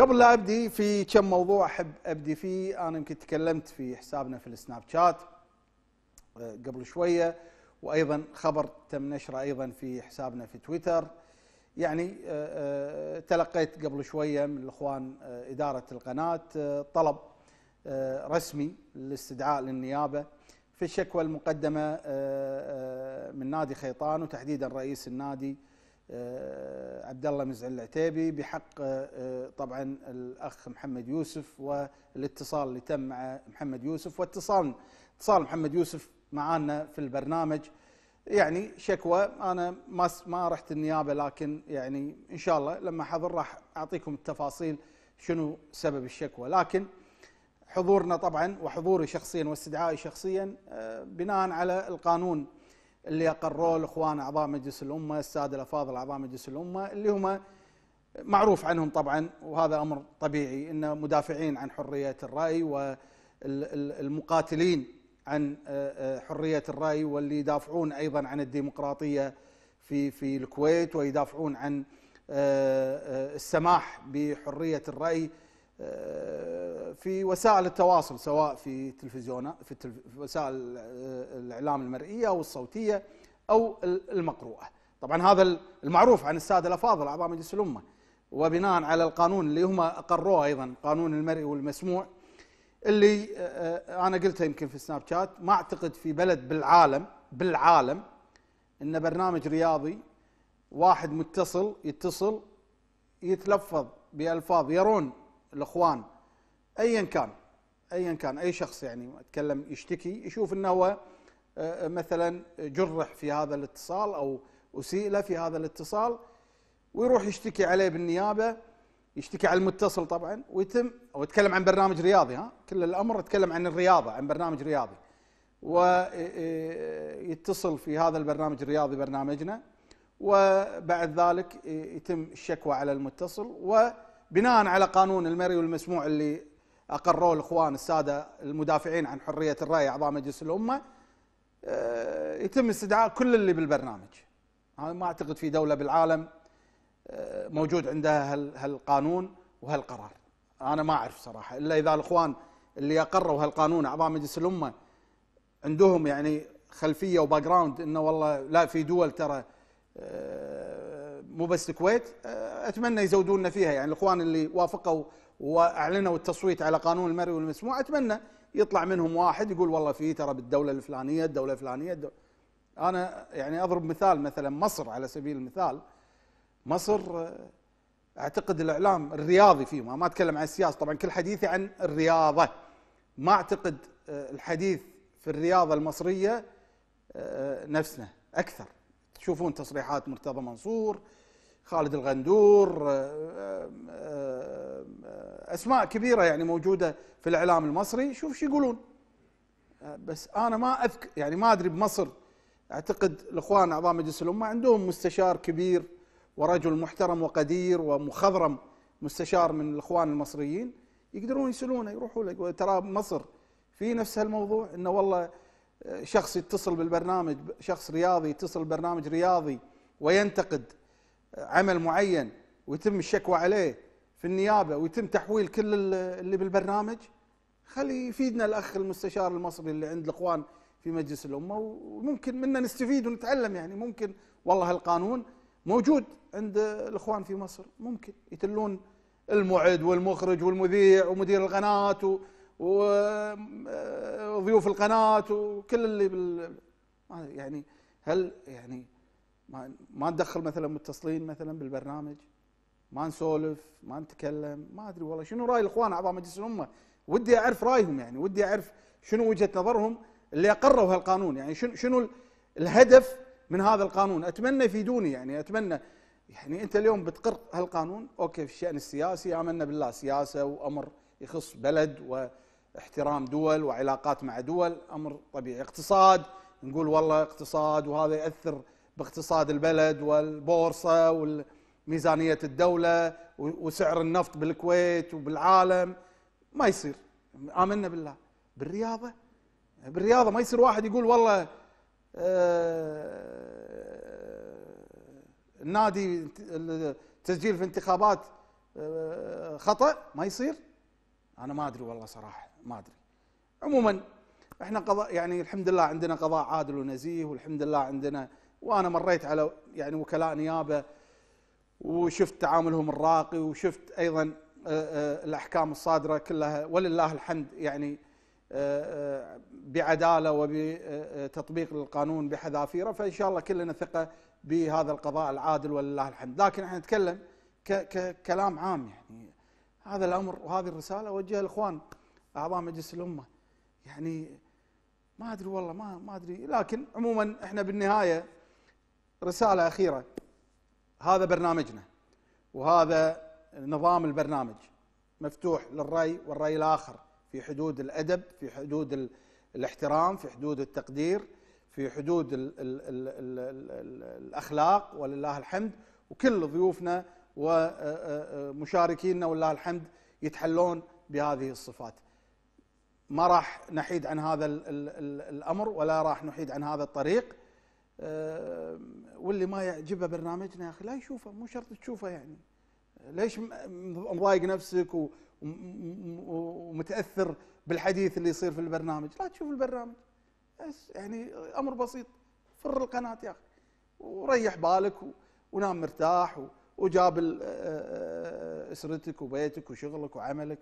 قبل لا ابدي في كم موضوع احب ابدي فيه انا يمكن تكلمت في حسابنا في السناب شات آه، قبل شويه وايضا خبر تم نشره ايضا في حسابنا في تويتر يعني آه، آه، تلقيت قبل شويه من الاخوان اداره القناه طلب رسمي للاستدعاء للنيابه في الشكوى المقدمه من نادي خيطان وتحديدا رئيس النادي آه، عبد الله مزعل العتيبي بحق آه، آه، طبعا الاخ محمد يوسف والاتصال اللي تم مع محمد يوسف واتصال اتصال محمد يوسف معانا في البرنامج يعني شكوى انا ما ما رحت النيابه لكن يعني ان شاء الله لما حضر راح اعطيكم التفاصيل شنو سبب الشكوى لكن حضورنا طبعا وحضوري شخصيا واستدعائي شخصيا بناء على القانون اللي اقروه الاخوان اعضاء مجلس الامه الساده الافاضل اعضاء مجلس الامه اللي هم معروف عنهم طبعا وهذا امر طبيعي ان مدافعين عن حريه الراي والمقاتلين عن آه، آه، حريه الراي واللي يدافعون ايضا عن الديمقراطيه في في الكويت ويدافعون عن آه، السماح بحريه الراي آه، في وسائل التواصل سواء في تلفزيون في, في وسائل آه، الاعلام المرئيه او الصوتيه او المقروءه. طبعا هذا المعروف عن الساده الافاضل اعضاء مجلس الامه وبناء على القانون اللي هم اقروه ايضا قانون المرئي والمسموع اللي آه، انا قلته يمكن في سناب شات ما اعتقد في بلد بالعالم بالعالم ان برنامج رياضي واحد متصل يتصل يتلفظ بالفاظ يرون الاخوان ايا كان ايا كان اي شخص يعني اتكلم يشتكي يشوف انه هو آه، مثلا جرح في هذا الاتصال او اسيء له في هذا الاتصال ويروح يشتكي عليه بالنيابه يشتكي على المتصل طبعا ويتم او اتكلم عن برنامج رياضي ها كل الامر اتكلم عن الرياضه عن برنامج رياضي ويتصل آه، آه، في هذا البرنامج الرياضي برنامجنا وبعد ذلك يتم الشكوى على المتصل و بناء على قانون المري والمسموع اللي اقروه الاخوان الساده المدافعين عن حريه الراي اعضاء مجلس الامه آه، يتم استدعاء كل اللي بالبرنامج انا ما اعتقد في دوله بالعالم آه، موجود عندها هالقانون وهالقرار انا ما اعرف صراحه الا اذا الاخوان اللي اقروا هالقانون اعضاء مجلس الامه عندهم يعني خلفيه وباك جراوند انه والله لا في دول ترى آه، مو بس الكويت اتمنى يزودوننا فيها يعني الاخوان اللي وافقوا واعلنوا التصويت على قانون المرئي والمسموع اتمنى يطلع منهم واحد يقول والله في ترى بالدوله الفلانيه الدوله الفلانيه الدولة انا يعني اضرب مثال مثلا مصر على سبيل المثال مصر آه، اعتقد الاعلام الرياضي فيه ما اتكلم عن السياسه طبعا كل حديثي عن الرياضه ما اعتقد آه، الحديث في الرياضه المصريه آه، نفسنا اكثر تشوفون تصريحات مرتضى منصور خالد الغندور آه، آه، آه، اسماء كبيره يعني موجوده في الاعلام المصري شوف شو يقولون بس انا ما اذكر يعني ما ادري بمصر اعتقد الاخوان اعضاء مجلس الامه عندهم مستشار كبير ورجل محترم وقدير ومخضرم مستشار من الاخوان المصريين يقدرون يسالونه يروحوا له يقول ترى مصر في نفس هالموضوع انه والله شخص يتصل بالبرنامج شخص رياضي يتصل ببرنامج رياضي وينتقد عمل معين ويتم الشكوى عليه في النيابه ويتم تحويل كل اللي بالبرنامج خلي يفيدنا الاخ المستشار المصري اللي عند الاخوان في مجلس الامه وممكن منا نستفيد ونتعلم يعني ممكن والله القانون موجود عند الاخوان في مصر ممكن يتلون المعد والمخرج والمذيع ومدير القناه و... وضيوف القناه وكل اللي بال... يعني هل يعني ما ما ندخل مثلا متصلين مثلا بالبرنامج ما نسولف ما نتكلم ما ادري والله شنو راي الاخوان اعضاء مجلس الامه ودي اعرف رايهم يعني ودي اعرف شنو وجهه نظرهم اللي اقروا هالقانون يعني شنو شنو الهدف من هذا القانون اتمنى يفيدوني يعني اتمنى يعني انت اليوم بتقر هالقانون اوكي في الشان السياسي امنا بالله سياسه وامر يخص بلد واحترام دول وعلاقات مع دول امر طبيعي اقتصاد نقول والله اقتصاد وهذا ياثر باقتصاد البلد والبورصه وميزانيه الدوله وسعر النفط بالكويت وبالعالم ما يصير امنا بالله بالرياضه بالرياضه ما يصير واحد يقول والله آه، النادي التسجيل في انتخابات آه، خطا ما يصير انا ما ادري والله صراحه ما ادري عموما احنا قضاء يعني الحمد لله عندنا قضاء عادل ونزيه والحمد لله عندنا وانا مريت على يعني وكلاء نيابه وشفت تعاملهم الراقي وشفت ايضا آه، آه، الاحكام الصادره كلها ولله الحمد يعني آه، بعداله وبتطبيق للقانون بحذافيره فان شاء الله كلنا ثقه بهذا القضاء العادل ولله الحمد، لكن احنا نتكلم ككلام عام يعني هذا الامر وهذه الرساله اوجهها الاخوان اعضاء مجلس الامه يعني ما ادري والله ما ما ادري لكن عموما احنا بالنهايه رسالة أخيرة هذا برنامجنا وهذا نظام البرنامج مفتوح للرأي والرأي الآخر في حدود الأدب في حدود الاحترام في حدود التقدير في حدود الـ الـ الـ الـ الـ الأخلاق ولله الحمد وكل ضيوفنا ومشاركينا ولله الحمد يتحلون بهذه الصفات ما راح نحيد عن هذا الـ الـ الأمر ولا راح نحيد عن هذا الطريق آه، واللي ما يعجبه برنامجنا يا اخي لا يشوفه مو شرط تشوفه يعني ليش مضايق نفسك ومتاثر بالحديث اللي يصير في البرنامج لا تشوف البرنامج بس يعني امر بسيط فر القناه يا اخي وريح بالك ونام مرتاح وجاب آه، آه، اسرتك وبيتك وشغلك وعملك